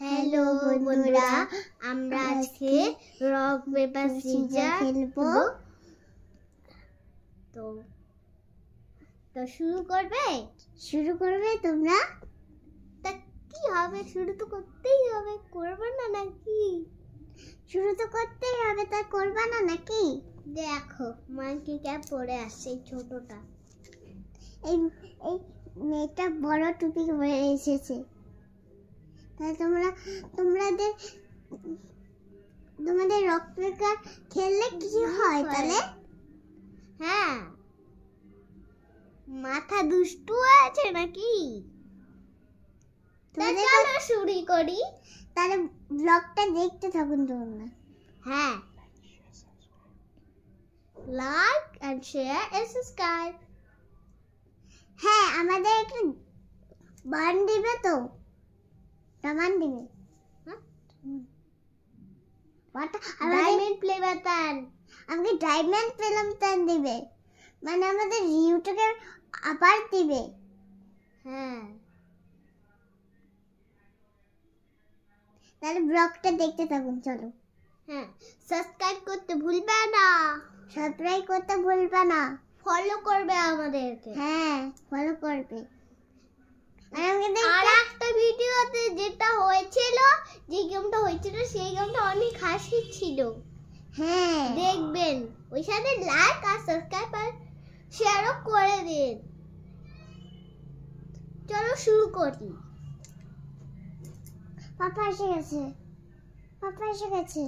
Hello বন্ধুরা আমরা আজকে রক পেপার সিজার তো তো শুরু করবে শুরু করবে তোমরা তা কি হবে শুরু তো করতেই হবে করবে না নাকি শুরু তো করতেই হবে তা করবা না নাকি দেখো মাকে পরে আসছে এই ছোটটা এই এই মেয়েটা বড় টুপি পরে এসেছে তাহলে তোমরা তোমাদের তোমাদের খেললে কি হয় তাহলে হ্যাঁ মাথা দুষ্টু আছে নাকি তাহলে চলো শুরু করি তাহলে ব্লগটা দেখতে থাকুন তোমরা হ্যাঁ like and share and subscribe হ্যাঁ আমাদের একটা বান দিবে তো Taman What? Diamond আমাকে ডায়মন্ড পেলাম তান দিবে মানে আমাদের রিউটাকে আবার দিবে হ্যাঁ তাহলে ব্লগটা দেখতে থাকুন চলো হ্যাঁ সাবস্ক্রাইব করতে ভুলবে না সাবস্ক্রাইব করতে ভুলবে না ফলো করবে আমাদেরকে হ্যাঁ ফলো করবে যে গেমটা হয়েছিল সেই গেমটা অনেক হাসি ছিল হ্যাঁ দেখবেন ওই সাথে লাইক আর সাবস্ক্রাইব আর শেয়ারও করে দিন চলো শুরু করি পাপা এসে গেছে পাপা এসে গেছে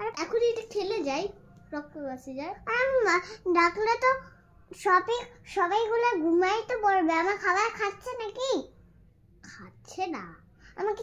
আর এখন এটা খেলে যাই রক্ত বাসে যায় আর ডাকলে তো সবাই সবাইগুলো ঘুমাই তো পড়বে আমার খাবার খাচ্ছে নাকি খাচ্ছে না আমাকে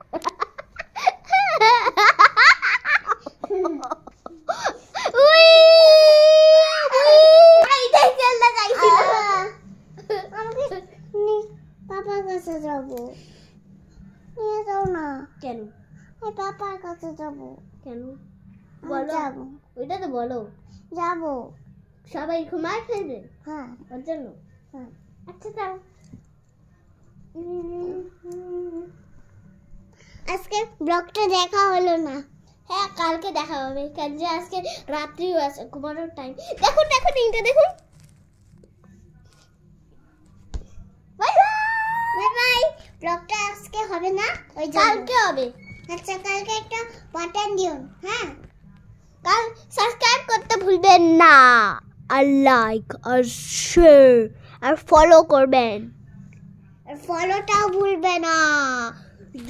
কাছে যাব নিয়ে যাও না কেন ওই পাপার কাছে যাব কেন বলো যাব ওইটা তো বলো যাব সবাই ঘুমায় ফেলবে হ্যাঁ ওর জন্য হ্যাঁ আচ্ছা যাও আজকে ব্লগটা দেখা হলো না হ্যাঁ কালকে দেখা হবে কেন যে আজকে রাত্রিও আছে ঘুমানোর টাইম দেখুন দেখুন দিনটা দেখুন ব্লগটা আজকে হবে না ওই কালকে হবে আচ্ছা কালকে একটা বাটন দিও হ্যাঁ কাল সাবস্ক্রাইব করতে ভুলবেন না আর লাইক আর শেয়ার আর ফলো করবেন আর ফলোটাও ভুলবে না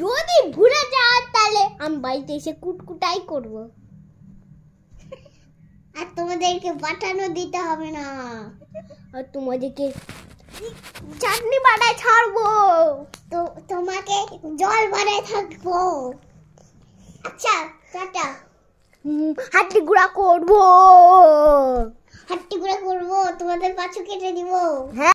যদি ভুলে যাও তাহলে আমি বাড়িতে এসে কুটকুটাই করব আর তোমাদেরকে বাটানো দিতে হবে না আর তোমাদেরকে চাটনি বাটায় ছাড়বো তো তোমাকে জল ভরে থাকবো আচ্ছা টাটা হাতি গুড়া করবো হাতি গুড়া করবো তোমাদের পাছু কেটে দিব হ্যাঁ